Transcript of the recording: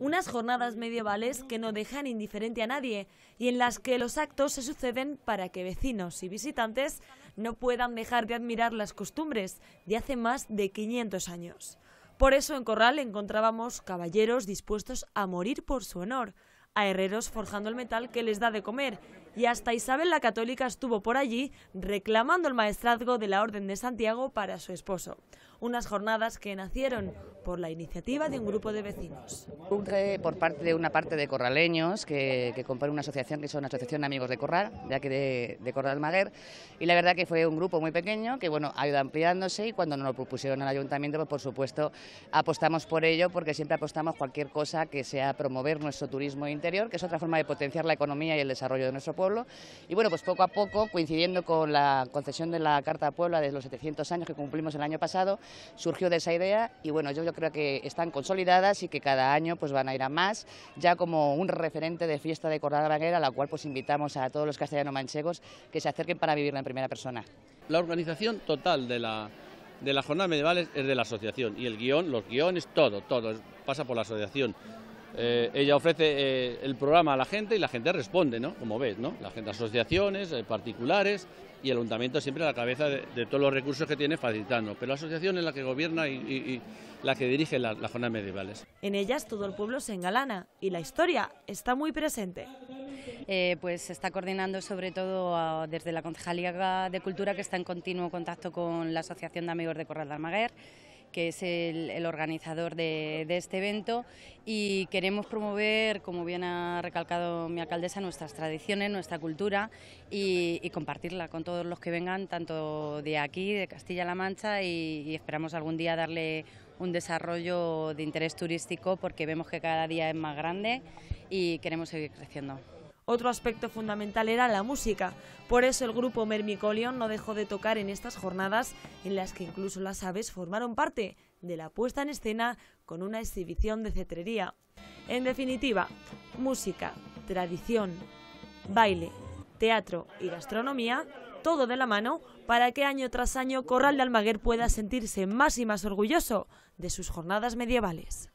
Unas jornadas medievales que no dejan indiferente a nadie y en las que los actos se suceden para que vecinos y visitantes no puedan dejar de admirar las costumbres de hace más de 500 años. Por eso en Corral encontrábamos caballeros dispuestos a morir por su honor, a herreros forjando el metal que les da de comer y hasta Isabel la Católica estuvo por allí reclamando el maestrazgo de la Orden de Santiago para su esposo unas jornadas que nacieron por la iniciativa de un grupo de vecinos. Por parte de una parte de corraleños que, que compone una asociación que es una Asociación de Amigos de Corral, ...ya que de, de, Corral Maguer, y la verdad que fue un grupo muy pequeño que bueno, ha ido ampliándose y cuando nos lo propusieron al ayuntamiento, pues por supuesto apostamos por ello porque siempre apostamos cualquier cosa que sea promover nuestro turismo interior, que es otra forma de potenciar la economía y el desarrollo de nuestro pueblo. Y bueno, pues poco a poco, coincidiendo con la concesión de la Carta a Puebla de los 700 años que cumplimos el año pasado, surgió de esa idea y bueno, yo, yo creo que están consolidadas y que cada año pues van a ir a más, ya como un referente de fiesta de Cordada Granera, a la cual pues invitamos a todos los castellanos manchegos que se acerquen para vivirla en primera persona. La organización total de la, de medieval jornada medievales es de la asociación y el guión, los guiones, todo, todo pasa por la asociación. Eh, ella ofrece eh, el programa a la gente y la gente responde, ¿no? Como ves, ¿no? La gente, asociaciones, eh, particulares y el ayuntamiento siempre a la cabeza de, todos los recursos que tiene facilitando. Pero la asociación es la que gobierna y, la que dirige las zonas medievales. En ellas todo el pueblo se engalana y la historia está muy presente. pues se está coordinando sobre todo ah, desde la Concejalía de Cultura que está en continuo contacto con la Asociación de Amigos de Corral de Almaguer que es el, organizador de, este evento, y queremos promover, como bien ha recalcado mi alcaldesa, nuestras tradiciones, nuestra cultura y, compartirla con todos los que vengan, tanto de aquí, de Castilla-La Mancha, y esperamos algún día darle un desarrollo de interés turístico porque vemos que cada día es más grande y queremos seguir creciendo. Otro aspecto fundamental era la música. Por eso el grupo Mermicolion no dejó de tocar en estas jornadas en las que incluso las aves formaron parte de la puesta en escena con una exhibición de cetrería. En definitiva, música, tradición, baile, teatro y gastronomía, todo de la mano para que año tras año Corral de Almaguer pueda sentirse más y más orgulloso de sus jornadas medievales.